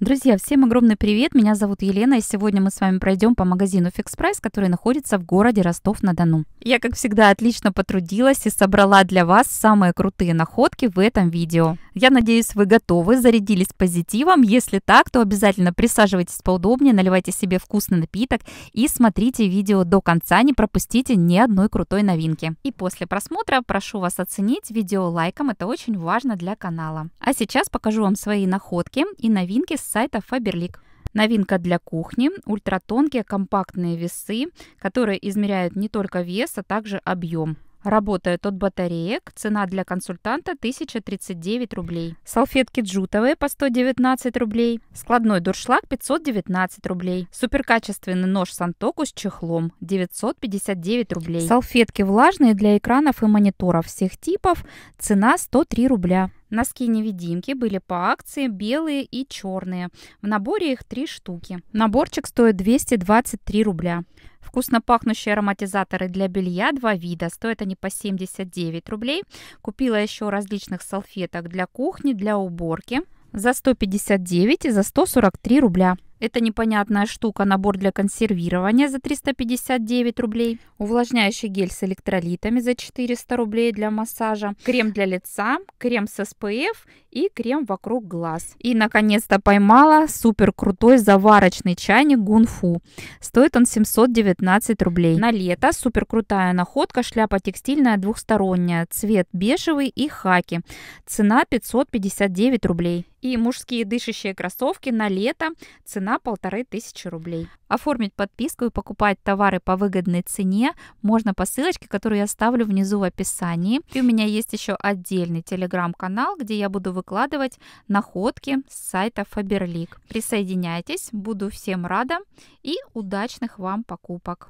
Друзья, всем огромный привет! Меня зовут Елена, и сегодня мы с вами пройдем по магазину Fix Price, который находится в городе Ростов-на-Дону. Я, как всегда, отлично потрудилась и собрала для вас самые крутые находки в этом видео. Я надеюсь, вы готовы, зарядились позитивом. Если так, то обязательно присаживайтесь поудобнее, наливайте себе вкусный напиток и смотрите видео до конца, не пропустите ни одной крутой новинки. И после просмотра прошу вас оценить видео лайком, это очень важно для канала. А сейчас покажу вам свои находки и новинки с сайта Faberlic. Новинка для кухни – ультратонкие компактные весы, которые измеряют не только вес, а также объем. Работает от батареек. Цена для консультанта 1039 рублей. Салфетки джутовые по 119 рублей. Складной дуршлаг 519 рублей. Суперкачественный нож Сантоку с чехлом 959 рублей. Салфетки влажные для экранов и мониторов всех типов. Цена 103 рубля. Носки-невидимки были по акции белые и черные. В наборе их три штуки. Наборчик стоит 223 рубля. Вкусно пахнущие ароматизаторы для белья два вида. Стоят они по 79 рублей. Купила еще различных салфеток для кухни, для уборки за 159 и за 143 рубля. Это непонятная штука, набор для консервирования за 359 рублей. Увлажняющий гель с электролитами за 400 рублей для массажа. Крем для лица, крем с SPF и крем вокруг глаз. И, наконец-то, поймала супер крутой заварочный чайник Гунфу. Стоит он 719 рублей. На лето супер крутая находка, шляпа текстильная двухсторонняя, цвет бежевый и хаки. Цена 559 рублей и мужские дышащие кроссовки на лето. Цена полторы тысячи рублей. Оформить подписку и покупать товары по выгодной цене можно по ссылочке, которую я оставлю внизу в описании. И у меня есть еще отдельный телеграм-канал, где я буду выкладывать находки с сайта Faberlic. Присоединяйтесь, буду всем рада и удачных вам покупок!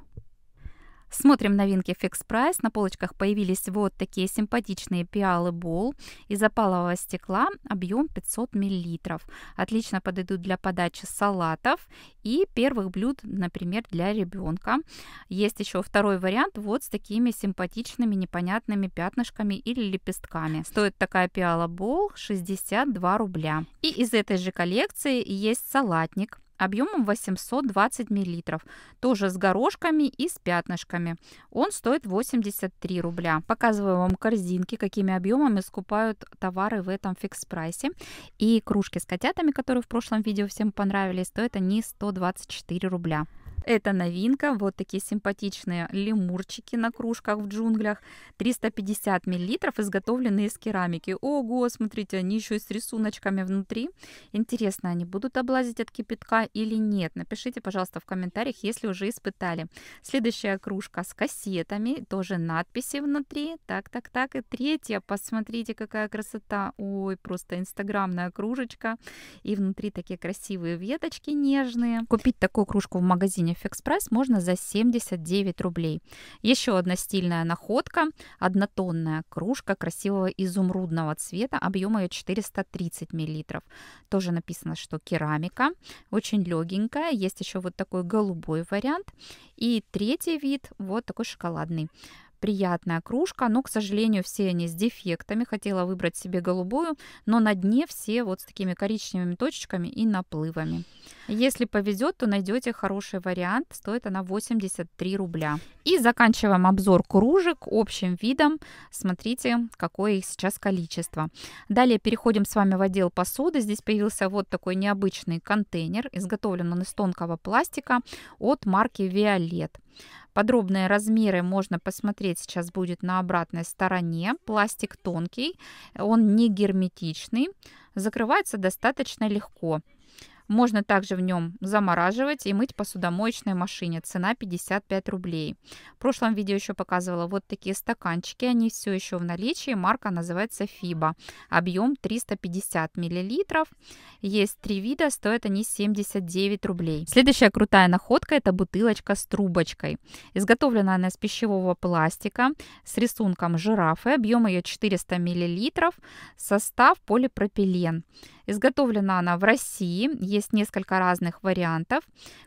Смотрим новинки Fix Price. На полочках появились вот такие симпатичные пиалы Бол из опалового стекла, объем 500 мл. Отлично подойдут для подачи салатов и первых блюд, например, для ребенка. Есть еще второй вариант вот с такими симпатичными непонятными пятнышками или лепестками. Стоит такая пиала Бол 62 рубля. И из этой же коллекции есть салатник объемом 820 мл, тоже с горошками и с пятнышками. Он стоит 83 рубля. Показываю вам корзинки, какими объемами скупают товары в этом фикс-прайсе. И кружки с котятами, которые в прошлом видео всем понравились, стоят они 124 рубля. Это новинка, вот такие симпатичные лемурчики на кружках в джунглях, 350 миллилитров, изготовленные из керамики. Ого, смотрите, они еще и с рисуночками внутри. Интересно, они будут облазить от кипятка или нет? Напишите, пожалуйста, в комментариях, если уже испытали. Следующая кружка с кассетами, тоже надписи внутри. Так, так, так. И третья, посмотрите, какая красота. Ой, просто инстаграмная кружечка. И внутри такие красивые веточки нежные. Купить такую кружку в магазине в можно за 79 рублей. Еще одна стильная находка, однотонная кружка красивого изумрудного цвета, объем ее 430 мл. Тоже написано, что керамика, очень легенькая, есть еще вот такой голубой вариант. И третий вид, вот такой шоколадный приятная кружка, но, к сожалению, все они с дефектами. Хотела выбрать себе голубую, но на дне все вот с такими коричневыми точечками и наплывами. Если повезет, то найдете хороший вариант. Стоит она 83 рубля. И заканчиваем обзор кружек общим видом. Смотрите, какое их сейчас количество. Далее переходим с вами в отдел посуды. Здесь появился вот такой необычный контейнер. Изготовлен он из тонкого пластика от марки Violet. Подробные размеры можно посмотреть сейчас будет на обратной стороне. Пластик тонкий, он не герметичный, закрывается достаточно легко. Можно также в нем замораживать и мыть посудомоечной машине. Цена 55 рублей. В прошлом видео еще показывала вот такие стаканчики. Они все еще в наличии. Марка называется Фиба. Объем 350 миллилитров. Есть три вида. Стоят они 79 рублей. Следующая крутая находка это бутылочка с трубочкой. Изготовлена она из пищевого пластика с рисунком жирафы. Объем ее 400 миллилитров. Состав полипропилен. Изготовлена она в России. Есть несколько разных вариантов.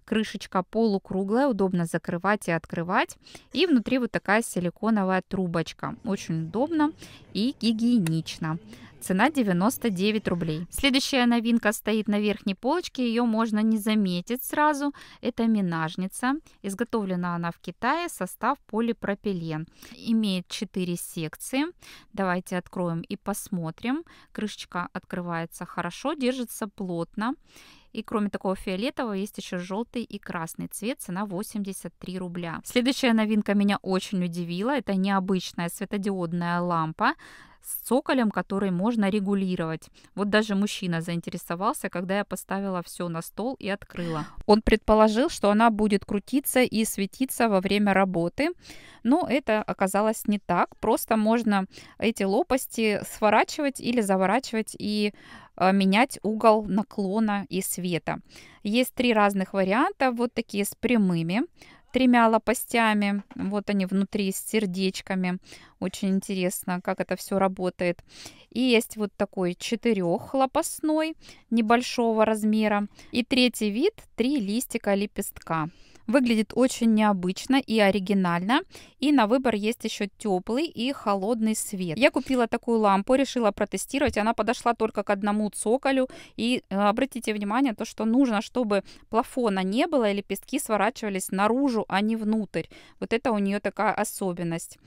Крышечка полукруглая, удобно закрывать и открывать. И внутри вот такая силиконовая трубочка. Очень удобно и гигиенично. Цена 99 рублей. Следующая новинка стоит на верхней полочке. Ее можно не заметить сразу. Это минажница. Изготовлена она в Китае. Состав полипропилен. Имеет 4 секции. Давайте откроем и посмотрим. Крышечка открывается хорошо, держится плотно. И кроме такого фиолетового есть еще желтый и красный цвет, цена 83 рубля. Следующая новинка меня очень удивила. Это необычная светодиодная лампа с цоколем, который можно регулировать. Вот даже мужчина заинтересовался, когда я поставила все на стол и открыла. Он предположил, что она будет крутиться и светиться во время работы, но это оказалось не так. Просто можно эти лопасти сворачивать или заворачивать и а, менять угол наклона и света. Есть три разных варианта, вот такие с прямыми, тремя лопастями. Вот они внутри с сердечками. Очень интересно, как это все работает. И есть вот такой четырехлопастной небольшого размера. И третий вид – три листика лепестка. Выглядит очень необычно и оригинально. И на выбор есть еще теплый и холодный свет. Я купила такую лампу, решила протестировать. Она подошла только к одному цоколю. И э, обратите внимание, то, что нужно, чтобы плафона не было и лепестки сворачивались наружу, а не внутрь. Вот это у нее такая особенность.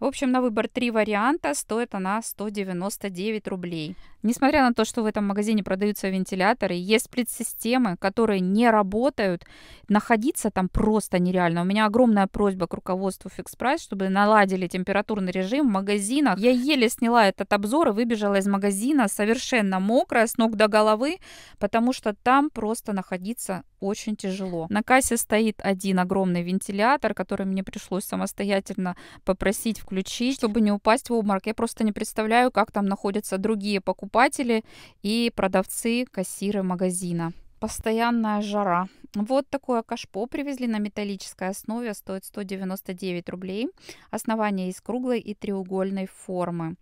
В общем, на выбор три варианта. Стоит она 199 рублей. Несмотря на то, что в этом магазине продаются вентиляторы, есть сплит-системы, которые не работают, находиться там просто нереально. У меня огромная просьба к руководству Fix Price, чтобы наладили температурный режим в магазинах. Я еле сняла этот обзор и выбежала из магазина совершенно мокрая, с ног до головы, потому что там просто находиться очень тяжело. На кассе стоит один огромный вентилятор, который мне пришлось самостоятельно попросить включить, чтобы не упасть в обморок. Я просто не представляю, как там находятся другие покупатели покупатели и продавцы, кассиры магазина. Постоянная жара. Вот такое кашпо привезли на металлической основе, стоит 199 рублей. Основание из круглой и треугольной формы.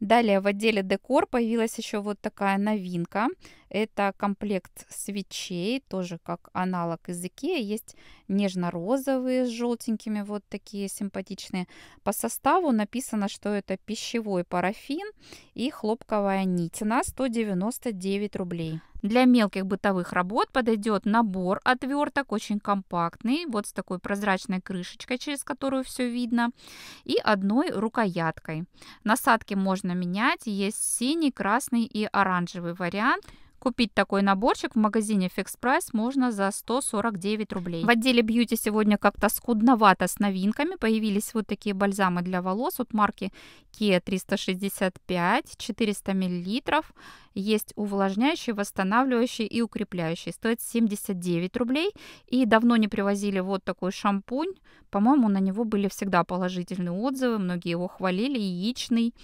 Далее в отделе декор появилась еще вот такая новинка. Это комплект свечей, тоже как аналог из Икеа. Есть нежно-розовые с желтенькими, вот такие симпатичные. По составу написано, что это пищевой парафин и хлопковая нить. На 199 рублей. Для мелких бытовых работ подойдет набор отверток, очень компактный, вот с такой прозрачной крышечкой, через которую все видно, и одной рукояткой. Насадки можно менять, есть синий, красный и оранжевый вариант. Купить такой наборчик в магазине Fix Price можно за 149 рублей. В отделе бьюти сегодня как-то скудновато с новинками. Появились вот такие бальзамы для волос от марки Kia 365, 400 мл. Есть увлажняющий, восстанавливающий и укрепляющий. Стоит 79 рублей. И давно не привозили вот такой шампунь. По-моему, на него были всегда положительные отзывы. Многие его хвалили. Яичный.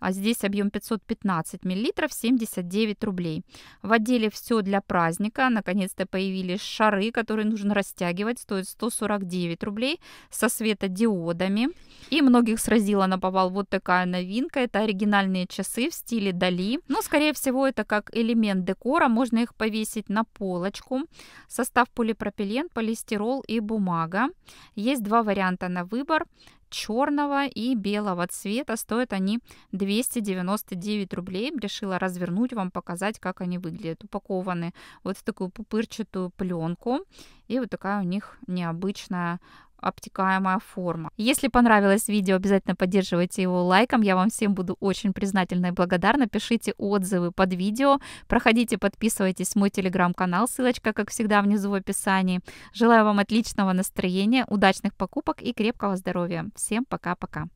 А здесь объем 515 мл, 79 рублей. В отделе «Все для праздника» наконец-то появились шары, которые нужно растягивать. Стоит 149 рублей со светодиодами. И многих сразила на повал вот такая новинка. Это оригинальные часы в стиле Дали. Но, ну, скорее всего, это как элемент декора. Можно их повесить на полочку. Состав полипропилен, полистирол и бумага. Есть два варианта на выбор черного и белого цвета. Стоят они 299 рублей. Решила развернуть вам, показать, как они выглядят. Упакованы вот в такую пупырчатую пленку. И вот такая у них необычная обтекаемая форма. Если понравилось видео, обязательно поддерживайте его лайком. Я вам всем буду очень признательна и благодарна. Пишите отзывы под видео. Проходите, подписывайтесь в мой телеграм-канал. Ссылочка, как всегда, внизу в описании. Желаю вам отличного настроения, удачных покупок и крепкого здоровья. Всем пока-пока.